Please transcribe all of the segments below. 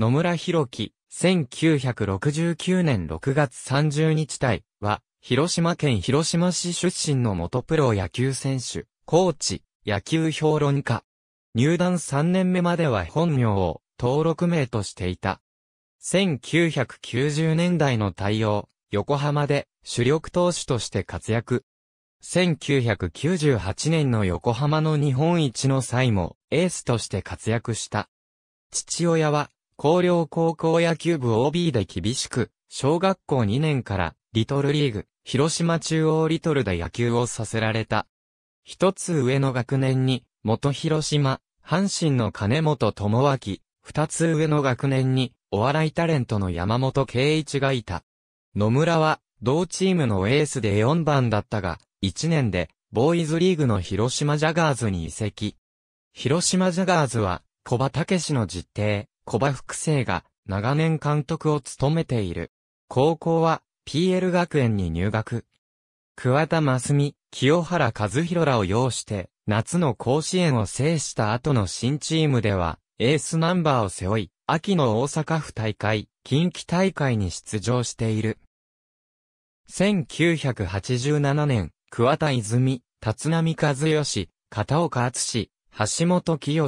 野村博樹、1969年6月30日対は、広島県広島市出身の元プロ野球選手、コーチ、野球評論家。入団3年目までは本名を登録名としていた。1990年代の対応、横浜で主力投手として活躍。1998年の横浜の日本一の際もエースとして活躍した。父親は広陵高校野球部 OB で厳しく、小学校2年から、リトルリーグ、広島中央リトルで野球をさせられた。一つ上の学年に、元広島、阪神の金本智明、二つ上の学年に、お笑いタレントの山本圭一がいた。野村は、同チームのエースで4番だったが、1年で、ボーイズリーグの広島ジャガーズに移籍。広島ジャガーズは、小葉武の実弟、小葉福生が長年監督を務めている。高校は PL 学園に入学。桑田真澄、清原和弘らを擁して、夏の甲子園を制した後の新チームでは、エースナンバーを背負い、秋の大阪府大会、近畿大会に出場している。1987年、桑田泉、立浪和義、片岡厚橋本清、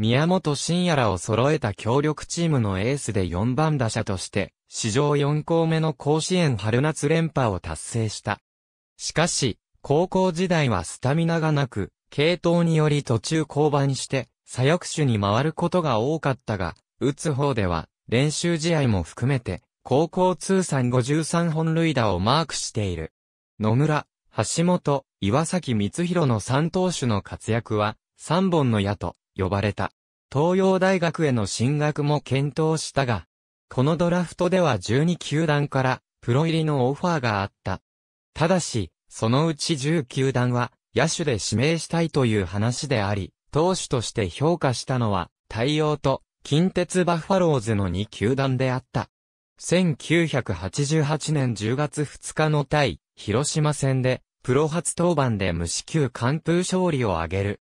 宮本慎也らを揃えた協力チームのエースで4番打者として、史上4校目の甲子園春夏連覇を達成した。しかし、高校時代はスタミナがなく、系統により途中降板して、左翼手に回ることが多かったが、打つ方では、練習試合も含めて、高校通算53本塁打をマークしている。野村、橋本、岩崎光弘の3投手の活躍は、3本の矢と、呼ばれた。東洋大学への進学も検討したが、このドラフトでは12球団からプロ入りのオファーがあった。ただし、そのうち10球団は野手で指名したいという話であり、投手として評価したのは、太陽と近鉄バッファローズの2球団であった。1988年10月2日の対広島戦で、プロ初登板で無四球完封勝利を挙げる。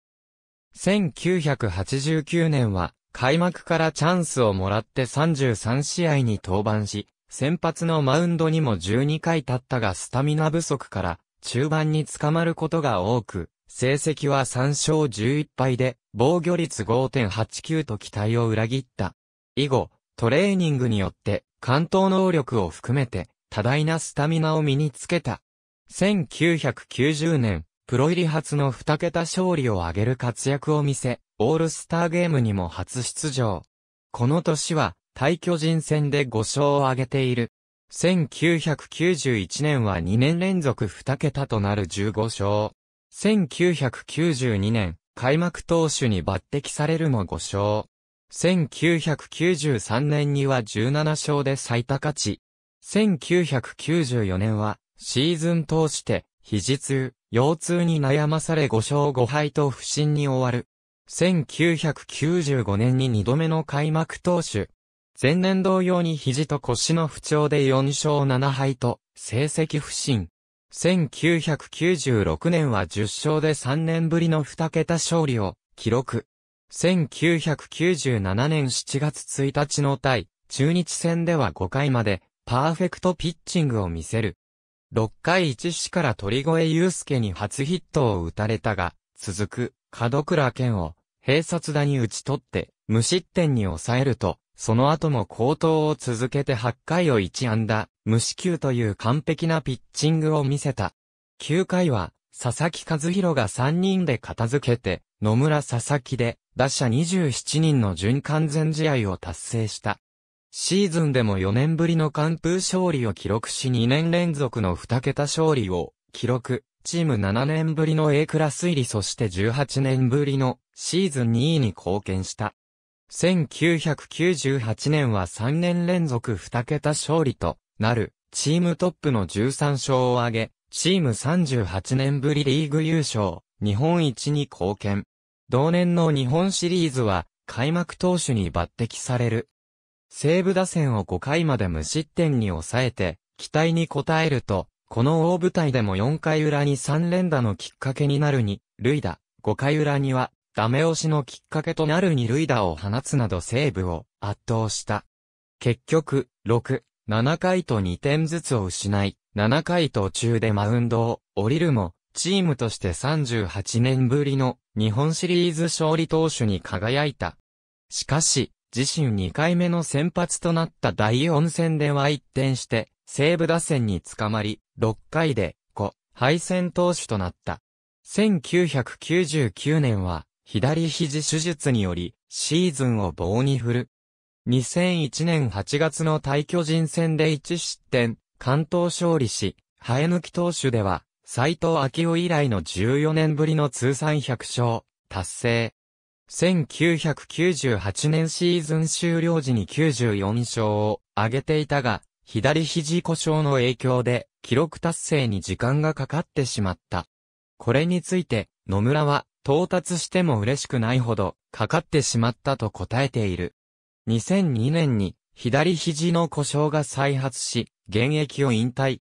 1989年は、開幕からチャンスをもらって33試合に登板し、先発のマウンドにも12回立ったがスタミナ不足から、中盤に捕まることが多く、成績は3勝11敗で、防御率5.89と期待を裏切った。以後、トレーニングによって、関東能力を含めて、多大なスタミナを身につけた。1990年、プロ入り初の2桁勝利を挙げる活躍を見せ、オールスターゲームにも初出場。この年は、対巨人戦で5勝を挙げている。1991年は2年連続2桁となる15勝。1992年、開幕投手に抜擢されるも5勝。1993年には17勝で最多勝ち。1994年は、シーズン通して、肘痛、腰痛に悩まされ5勝5敗と不振に終わる。1995年に2度目の開幕投手。前年同様に肘と腰の不調で4勝7敗と、成績不振。1996年は10勝で3年ぶりの2桁勝利を記録。1997年7月1日の対中日戦では5回までパーフェクトピッチングを見せる。6回1死から鳥越祐介に初ヒットを打たれたが、続く、門倉健を、併殺打に打ち取って、無失点に抑えると、その後も高投を続けて8回を1安打、無死球という完璧なピッチングを見せた。9回は、佐々木和弘が3人で片付けて、野村佐々木で、打者27人の準完全試合を達成した。シーズンでも4年ぶりの完封勝利を記録し2年連続の2桁勝利を記録、チーム7年ぶりの A クラス入りそして18年ぶりのシーズン2位に貢献した。1998年は3年連続2桁勝利となる、チームトップの13勝を挙げ、チーム38年ぶりリーグ優勝、日本一に貢献。同年の日本シリーズは、開幕投手に抜擢される西武打線を5回まで無失点に抑えて、期待に応えると、この大舞台でも4回裏に3連打のきっかけになるに、塁打、5回裏には、ダメ押しのきっかけとなるに塁打を放つなど西武を圧倒した。結局、6、7回と2点ずつを失い、7回途中でマウンドを降りるも、チームとして38年ぶりの日本シリーズ勝利投手に輝いた。しかし、自身2回目の先発となった第4戦では一転して、西武打線に捕まり、6回で5敗戦投手となった。1999年は、左肘手術により、シーズンを棒に振る。2001年8月の対巨人戦で1失点、関東勝利し、生え抜き投手では、斎藤昭夫以来の14年ぶりの通算100勝、達成。1998年シーズン終了時に94勝を挙げていたが、左肘故障の影響で記録達成に時間がかかってしまった。これについて野村は到達しても嬉しくないほどかかってしまったと答えている。2002年に左肘の故障が再発し、現役を引退。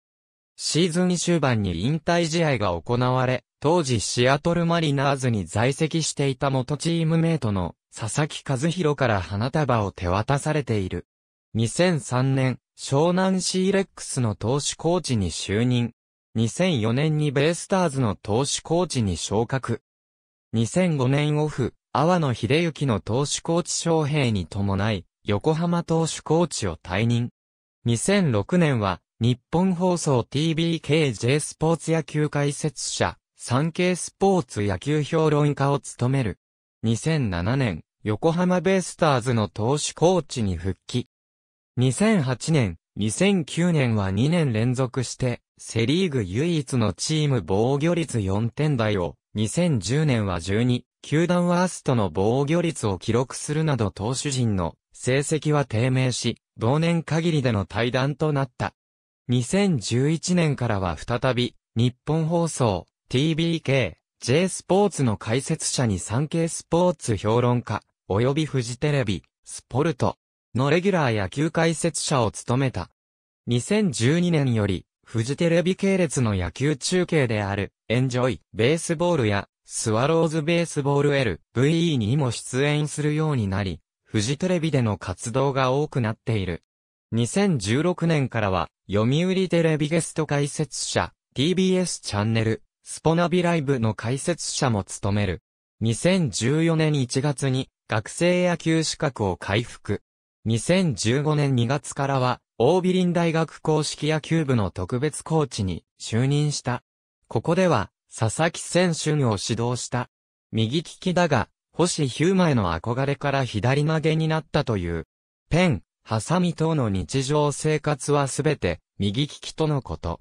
シーズン終盤に引退試合が行われ、当時シアトルマリナーズに在籍していた元チームメイトの佐々木和弘から花束を手渡されている。2003年、湘南シーレックスの投手コーチに就任。2004年にベイスターズの投手コーチに昇格。2005年オフ、阿波野秀幸の投手コーチ招聘に伴い、横浜投手コーチを退任。2006年は、日本放送 TBKJ スポーツ野球解説者、産経スポーツ野球評論家を務める。2007年、横浜ベイスターズの投手コーチに復帰。2008年、2009年は2年連続して、セリーグ唯一のチーム防御率4点台を、2010年は12、球団ワーストの防御率を記録するなど投手陣の成績は低迷し、同年限りでの対談となった。2011年からは再び、日本放送、TBK、J スポーツの解説者に産経スポーツ評論家、及びフジテレビ、スポルト、のレギュラー野球解説者を務めた。2012年より、フジテレビ系列の野球中継である、エンジョイ、ベースボールや、スワローズベースボール L、VE にも出演するようになり、フジテレビでの活動が多くなっている。2016年からは、読売テレビゲスト解説者、TBS チャンネル、スポナビライブの解説者も務める。2014年1月に、学生野球資格を回復。2015年2月からは、大リン大学公式野球部の特別コーチに就任した。ここでは、佐々木選手を指導した。右利きだが、星ヒューマへの憧れから左投げになったという。ペン、ハサミ等の日常生活はすべて右利きとのこと。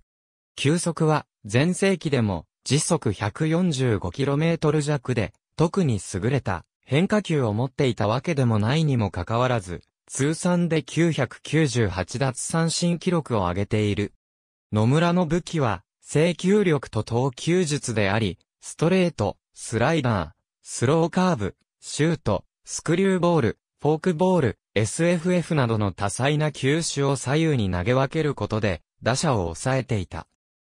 球速は前世紀でも時速 145km 弱で特に優れた変化球を持っていたわけでもないにもかかわらず通算で998奪三振記録を上げている。野村の武器は制球力と投球術であり、ストレート、スライダー、スローカーブ、シュート、スクリューボール、フォークボール、SFF などの多彩な球種を左右に投げ分けることで、打者を抑えていた。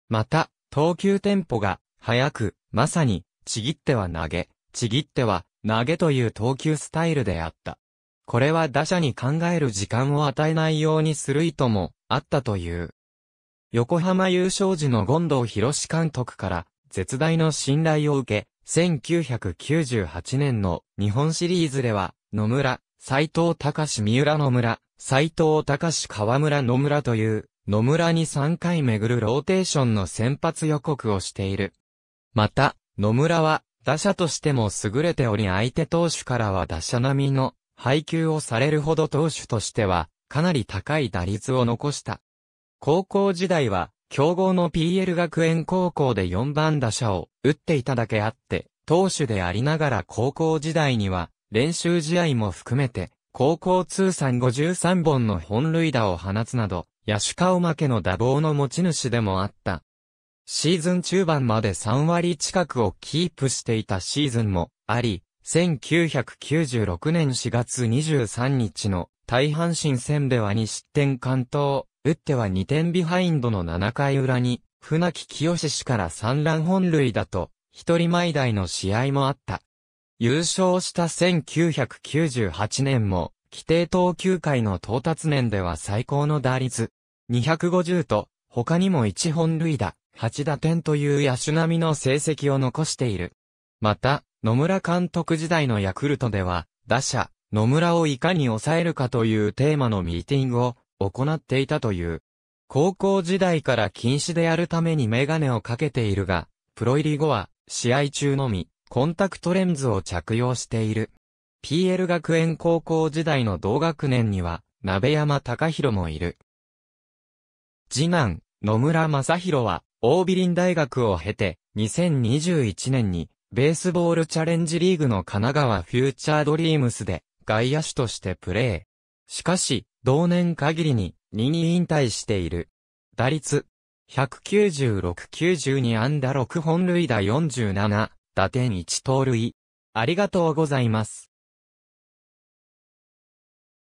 また、投球テンポが、速く、まさに、ちぎっては投げ、ちぎっては、投げという投球スタイルであった。これは打者に考える時間を与えないようにする意図も、あったという。横浜優勝時の権藤博士監督から、絶大の信頼を受け、1998年の日本シリーズでは、野村、斎藤隆三浦野村、斎藤隆河村野村という、野村に3回巡るローテーションの先発予告をしている。また、野村は、打者としても優れており相手投手からは打者並みの配球をされるほど投手としては、かなり高い打率を残した。高校時代は、強豪の PL 学園高校で4番打者を打っていただけあって、投手でありながら高校時代には、練習試合も含めて、高校通算53本の本塁打を放つなど、野カ顔負けの打棒の持ち主でもあった。シーズン中盤まで3割近くをキープしていたシーズンもあり、1996年4月23日の大阪神戦では2失点完投、打っては2点ビハインドの7回裏に、船木清氏から3乱本塁だと、一人前台の試合もあった。優勝した1998年も、規定投球回の到達年では最高の打率。250と、他にも1本塁打、8打点という野手並みの成績を残している。また、野村監督時代のヤクルトでは、打者、野村をいかに抑えるかというテーマのミーティングを行っていたという。高校時代から禁止でやるためにメガネをかけているが、プロ入り後は、試合中のみ、コンタクトレンズを着用している。PL 学園高校時代の同学年には、鍋山隆弘もいる。次男、野村正弘は、オービリン大学を経て、2021年に、ベースボールチャレンジリーグの神奈川フューチャードリームスで、外野手としてプレー。しかし、同年限りに、2に引退している。打率、196-92安打6本塁打47、打点1盗塁。ありがとうございます。